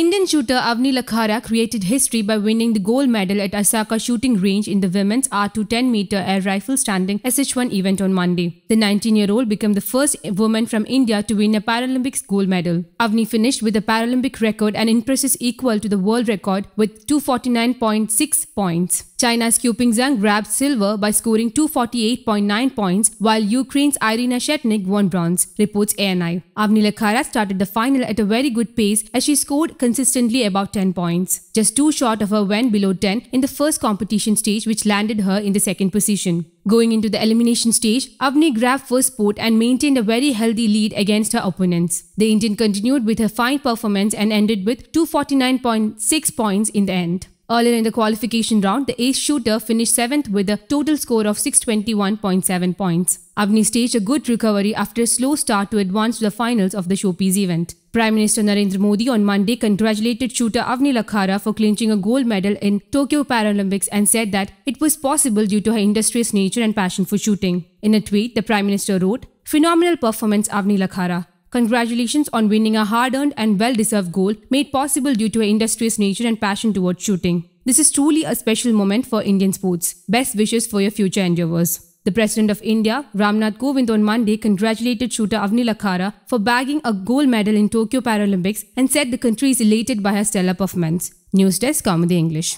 Indian shooter Avni Lakhara created history by winning the gold medal at Osaka shooting range in the women's R210 meter air rifle standing SH1 event on Monday. The 19 year old became the first woman from India to win a Paralympics gold medal. Avni finished with a Paralympic record and impresses equal to the world record with 249.6 points. China's Qping Zhang grabbed silver by scoring 248.9 points, while Ukraine's Irina Shetnik won bronze, reports ANI. Avni Lakhara started the final at a very good pace as she scored consistently above 10 points, just two short of her when below 10 in the first competition stage which landed her in the second position. Going into the elimination stage, Avni grabbed first spot and maintained a very healthy lead against her opponents. The Indian continued with her fine performance and ended with 249.6 points in the end. Earlier in the qualification round, the ace shooter finished 7th with a total score of 621.7 points. Avni staged a good recovery after a slow start to advance to the finals of the showpiece event. Prime Minister Narendra Modi on Monday congratulated shooter Avni Lakhara for clinching a gold medal in Tokyo Paralympics and said that it was possible due to her industrious nature and passion for shooting. In a tweet, the Prime Minister wrote, Phenomenal performance Avni Lakhara. Congratulations on winning a hard-earned and well-deserved goal made possible due to her industrious nature and passion towards shooting. This is truly a special moment for Indian sports. Best wishes for your future endeavors. The President of India, Ramnath Kovind, on Monday congratulated shooter Avni Lakhara for bagging a gold medal in Tokyo Paralympics and said the country is elated by her stellar performance. News Desk, Comedy English.